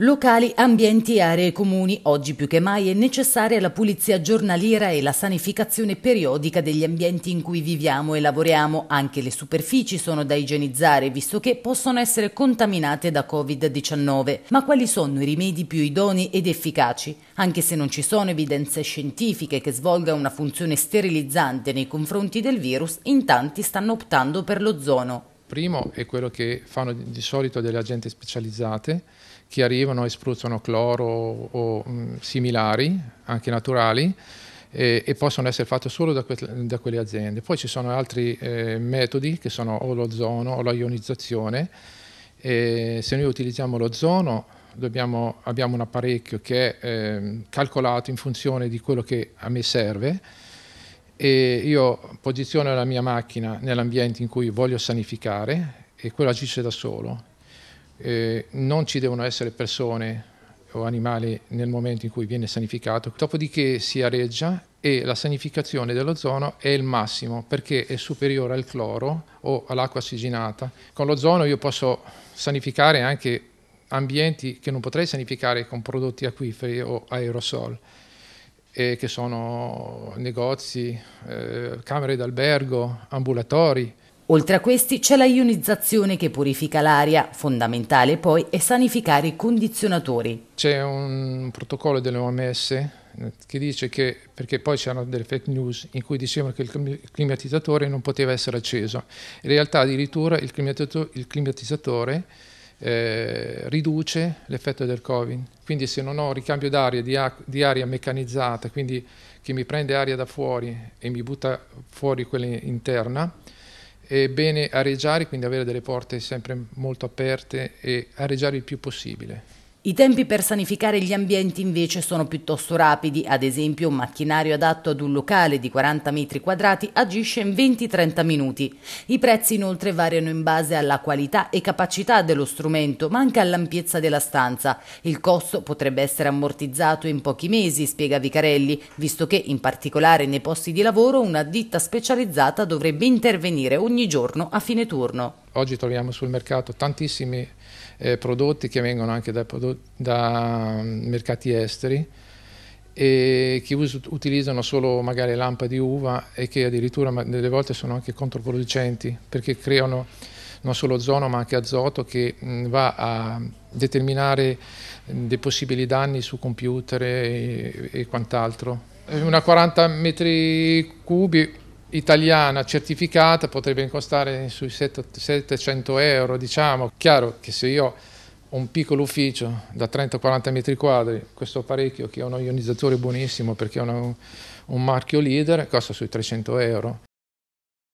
Locali, ambienti, aree comuni. Oggi più che mai è necessaria la pulizia giornaliera e la sanificazione periodica degli ambienti in cui viviamo e lavoriamo. Anche le superfici sono da igienizzare, visto che possono essere contaminate da Covid-19. Ma quali sono i rimedi più idonei ed efficaci? Anche se non ci sono evidenze scientifiche che svolga una funzione sterilizzante nei confronti del virus, in tanti stanno optando per l'ozono primo è quello che fanno di solito delle agenti specializzate che arrivano e spruzzano cloro o mh, mm, similari, anche naturali, e, e possono essere fatte solo da, que da, quelle aziende. Poi ci sono altri eh, metodi che sono o l'ozono o la ionizzazione. E se noi utilizziamo l'ozono abbiamo un apparecchio che è eh, calcolato in funzione di quello che a me serve e io posiziono la mia macchina nell'ambiente in cui voglio sanificare e quello agisce da solo. Eh, non ci devono essere persone o animali nel momento in cui viene sanificato, dopodiché si areggia e la sanificazione dell'ozono è il massimo perché è superiore al cloro o all'acqua ossigenata. Con l'ozono io posso sanificare anche ambienti che non potrei sanificare con prodotti acquiferi o aerosol eh, che sono negozi, eh, camere d'albergo, ambulatori. Oltre a questi c'è la ionizzazione che purifica l'aria, fondamentale poi è sanificare i condizionatori. C'è un protocollo dell'OMS eh, che dice che, perché poi c'erano delle fake news in cui dicevano che il climatizzatore non poteva essere acceso, in realtà addirittura il climatizzatore eh, riduce l'effetto del Covid. Quindi se non ho ricambio d'aria, di, di, aria meccanizzata, quindi che mi prende aria da fuori e mi butta fuori quella interna, è bene areggiare, quindi avere delle porte sempre molto aperte e areggiare il più possibile. I tempi per sanificare gli ambienti invece sono piuttosto rapidi, ad esempio un macchinario adatto ad un locale di 40 metri quadrati agisce in 20-30 minuti. I prezzi inoltre variano in base alla qualità e capacità dello strumento, ma anche all'ampiezza della stanza. Il costo potrebbe essere ammortizzato in pochi mesi, spiega Vicarelli, visto che in particolare nei posti di lavoro una ditta specializzata dovrebbe intervenire ogni giorno a fine turno oggi troviamo sul mercato tantissimi eh, prodotti che vengono anche da, da mm, mercati esteri e che utilizzano solo magari lampa di uva e che addirittura delle volte sono anche controproducenti perché creano non solo ozono ma anche azoto che mm, va a determinare mm, dei possibili danni su computer e, e quant'altro. Una 40 metri cubi italiana certificata potrebbe costare sui 700 euro, diciamo. Chiaro che se io ho un piccolo ufficio da 30-40 metri quadri, questo apparecchio che è un ionizzatore buonissimo perché è una, un marchio leader, costa sui 300 euro.